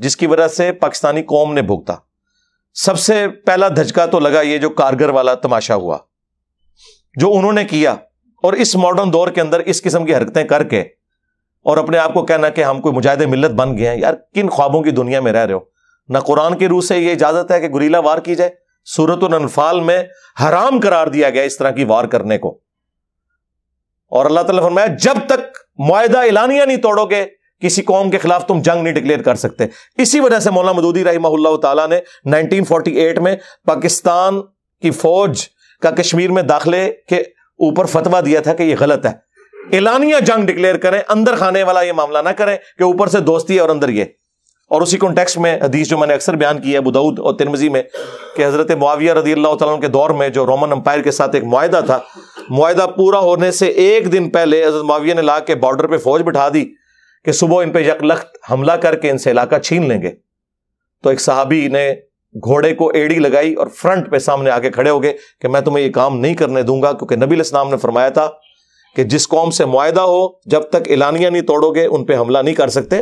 जिसकी वजह से पाकिस्तानी कौम ने भुगता सबसे पहला धचका तो लगा यह जो कारगर वाला तमाशा हुआ जो उन्होंने किया और इस मॉडर्न दौर के अंदर इस किस्म की हरकतें करके और अपने आप को कहना कि हम कोई मुजाहिद मिलत बन गए हैं यार किन ख्वाबों की दुनिया में रह रहे हो ना कुरान के रूह से यह इजाजत है कि गुरीला वार की जाए सूरत अनफाल में हराम करार दिया गया इस तरह की वार करने को और अल्लाह ताला फरमाया जब तक मुआदा एलानिया नहीं तोड़ोगे किसी कौम के खिलाफ तुम जंग नहीं डिक्लेयर कर सकते इसी वजह से मौलाना मदूदी रही तला ने नाइनटीन में पाकिस्तान की फौज का कश्मीर में दाखिले के ऊपर फतवा दिया था कि यह गलत है एलानिया जंग डिक्लेयर करें अंदर खाने वाला यह मामला ना करें कि ऊपर से दोस्ती है और अंदर ये और उसी कॉन्टेक्स में हदीस जो मैंने अक्सर बयान किया है बुदाऊद और तिरमजी में कि हजरत मुआविया रदी अल्लाह तुम के दौर में जो रोमन अम्पायर के साथ एक मुआदा था मुआदा पूरा होने से एक दिन पहले हजरत मुआविया ने ला के बॉर्डर पर फौज बिठा दी कि सुबह इन पर यकलख्त हमला करके इनसे इलाका छीन लेंगे तो एक साहबी ने घोड़े को एड़ी लगाई और फ्रंट पे सामने आके खड़े हो गए कि मैं तुम्हें यह काम नहीं करने दूंगा क्योंकि नबील इस्लाम ने फरमाया था कि जिस कौम से मुआदा हो जब तक एलानिया नहीं तोड़ोगे उन पर हमला नहीं कर सकते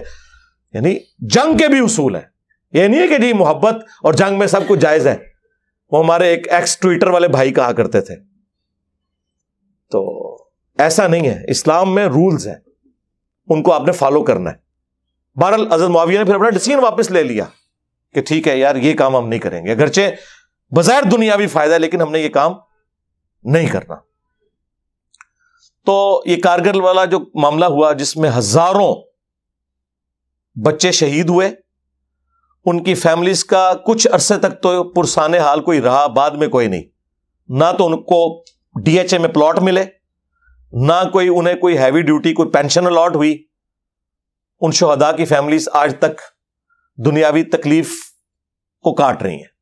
यानी जंग के भी उसूल है ये नहीं है कि जी मोहब्बत और जंग में सब कुछ जायज है वो हमारे एक एक्स ट्विटर वाले भाई कहा करते थे तो ऐसा नहीं है इस्लाम में रूल्स है उनको आपने फॉलो करना है बहरहाल अजहत मुआविया ने फिर अपना डिसीजन वापस ले लिया कि ठीक है यार ये काम हम नहीं करेंगे अगरचे बाजार भी फायदा लेकिन हमने ये काम नहीं करना तो ये कारगिल वाला जो मामला हुआ जिसमें हजारों बच्चे शहीद हुए उनकी फैमिलीज का कुछ अरसे तक तो पुरसाने हाल कोई रहा बाद में कोई नहीं ना तो उनको डीएचए में प्लॉट मिले ना कोई उन्हें कोई हैवी ड्यूटी कोई पेंशन अलॉट हुई उन शहदा की फैमिलीज आज तक दुनियावी तकलीफ को काट रही हैं